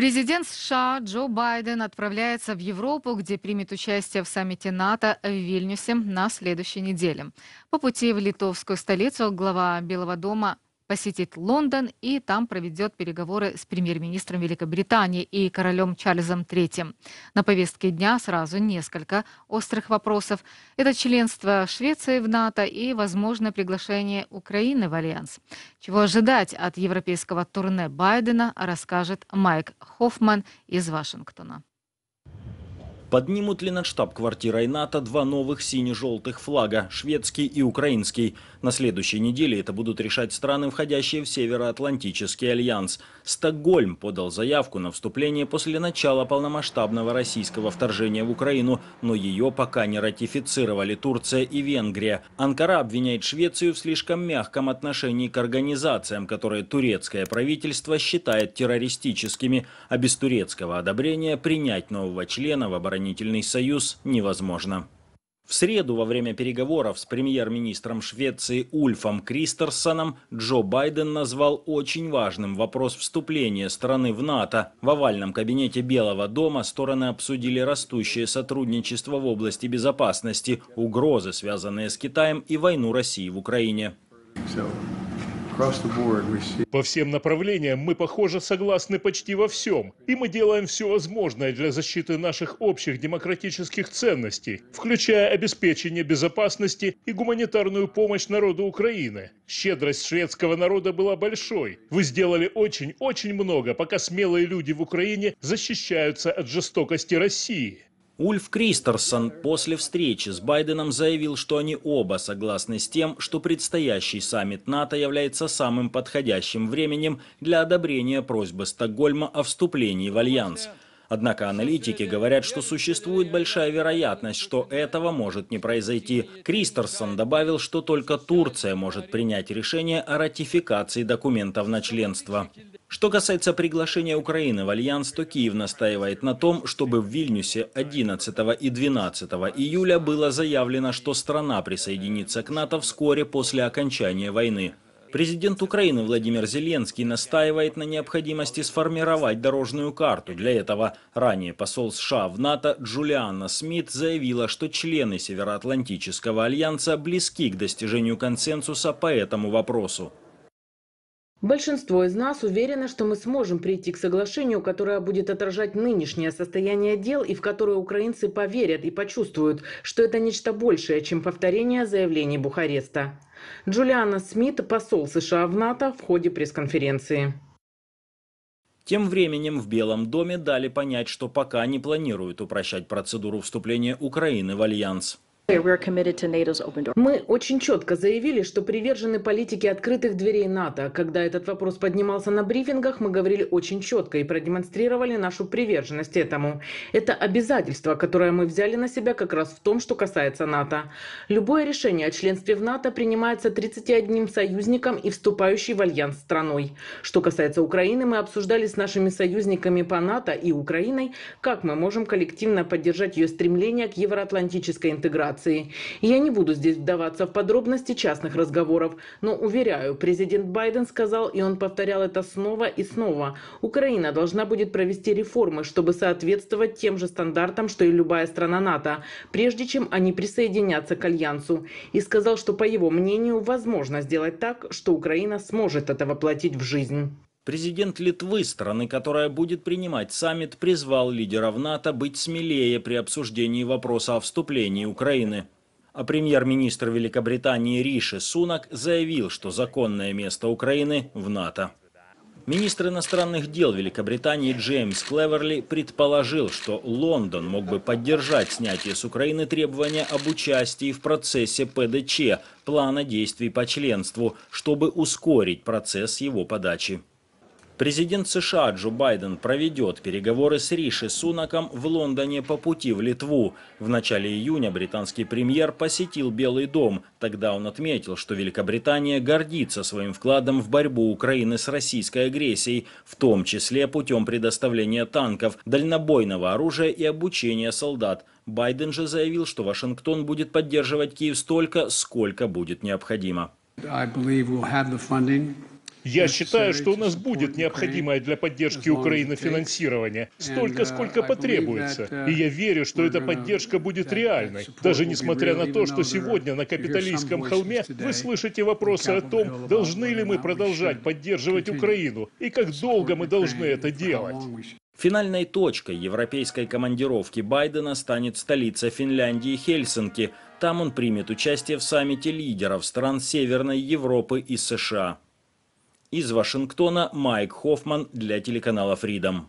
Президент США Джо Байден отправляется в Европу, где примет участие в саммите НАТО в Вильнюсе на следующей неделе. По пути в литовскую столицу глава Белого дома – посетит Лондон и там проведет переговоры с премьер-министром Великобритании и королем Чарльзом III. На повестке дня сразу несколько острых вопросов. Это членство Швеции в НАТО и, возможно, приглашение Украины в Альянс. Чего ожидать от европейского турне Байдена, расскажет Майк Хоффман из Вашингтона. Поднимут ли над штаб-квартирой НАТО два новых сине-желтых флага – шведский и украинский? На следующей неделе это будут решать страны, входящие в Североатлантический альянс. Стокгольм подал заявку на вступление после начала полномасштабного российского вторжения в Украину, но ее пока не ратифицировали Турция и Венгрия. Анкара обвиняет Швецию в слишком мягком отношении к организациям, которые турецкое правительство считает террористическими, а без турецкого одобрения принять нового члена в оборонительном оборонительный союз невозможно. В среду во время переговоров с премьер-министром Швеции Ульфом Кристерсоном Джо Байден назвал очень важным вопрос вступления страны в НАТО. В овальном кабинете Белого дома стороны обсудили растущее сотрудничество в области безопасности, угрозы, связанные с Китаем и войну России в Украине. По всем направлениям мы, похоже, согласны почти во всем, и мы делаем все возможное для защиты наших общих демократических ценностей, включая обеспечение безопасности и гуманитарную помощь народу Украины. Щедрость шведского народа была большой. Вы сделали очень-очень много, пока смелые люди в Украине защищаются от жестокости России. Ульф Кристерсон после встречи с Байденом заявил, что они оба согласны с тем, что предстоящий саммит НАТО является самым подходящим временем для одобрения просьбы Стокгольма о вступлении в Альянс. Однако аналитики говорят, что существует большая вероятность, что этого может не произойти. Кристерсон добавил, что только Турция может принять решение о ратификации документов на членство. Что касается приглашения Украины в Альянс, то Киев настаивает на том, чтобы в Вильнюсе 11 и 12 июля было заявлено, что страна присоединится к НАТО вскоре после окончания войны. Президент Украины Владимир Зеленский настаивает на необходимости сформировать дорожную карту. Для этого ранее посол США в НАТО Джулианна Смит заявила, что члены Североатлантического альянса близки к достижению консенсуса по этому вопросу. Большинство из нас уверено, что мы сможем прийти к соглашению, которое будет отражать нынешнее состояние дел и в которое украинцы поверят и почувствуют, что это нечто большее, чем повторение заявлений Бухареста. Джулиана Смит, посол США в НАТО, в ходе пресс-конференции. Тем временем в Белом доме дали понять, что пока не планируют упрощать процедуру вступления Украины в Альянс. Мы очень четко заявили, что привержены политике открытых дверей НАТО. Когда этот вопрос поднимался на брифингах, мы говорили очень четко и продемонстрировали нашу приверженность этому. Это обязательство, которое мы взяли на себя как раз в том, что касается НАТО. Любое решение о членстве в НАТО принимается 31 союзником и вступающей в альянс страной. Что касается Украины, мы обсуждали с нашими союзниками по НАТО и Украиной, как мы можем коллективно поддержать ее стремление к евроатлантической интеграции администрации. Я не буду здесь вдаваться в подробности частных разговоров, но уверяю, президент Байден сказал, и он повторял это снова и снова, Украина должна будет провести реформы, чтобы соответствовать тем же стандартам, что и любая страна НАТО, прежде чем они присоединятся к Альянсу. И сказал, что, по его мнению, возможно сделать так, что Украина сможет это воплотить в жизнь. Президент Литвы, страны, которая будет принимать саммит, призвал лидеров НАТО быть смелее при обсуждении вопроса о вступлении Украины. А премьер-министр Великобритании Риши Сунак заявил, что законное место Украины в НАТО. Министр иностранных дел Великобритании Джеймс Клеверли предположил, что Лондон мог бы поддержать снятие с Украины требования об участии в процессе ПДЧ, плана действий по членству, чтобы ускорить процесс его подачи. Президент США Джо Байден проведет переговоры с Риши Сунаком в Лондоне по пути в Литву. В начале июня британский премьер посетил Белый дом. Тогда он отметил, что Великобритания гордится своим вкладом в борьбу Украины с российской агрессией, в том числе путем предоставления танков, дальнобойного оружия и обучения солдат. Байден же заявил, что Вашингтон будет поддерживать Киев столько, сколько будет необходимо. I believe we'll have the funding я считаю, что у нас будет необходимое для поддержки Украины финансирование, столько, сколько потребуется. И я верю, что эта поддержка будет реальной, даже несмотря на то, что сегодня на Капитолийском холме вы слышите вопросы о том, должны ли мы продолжать поддерживать Украину и как долго мы должны это делать. Финальной точкой европейской командировки Байдена станет столица Финляндии Хельсинки. Там он примет участие в саммите лидеров стран Северной Европы и США. Из Вашингтона Майк Хоффман для телеканала Freedom.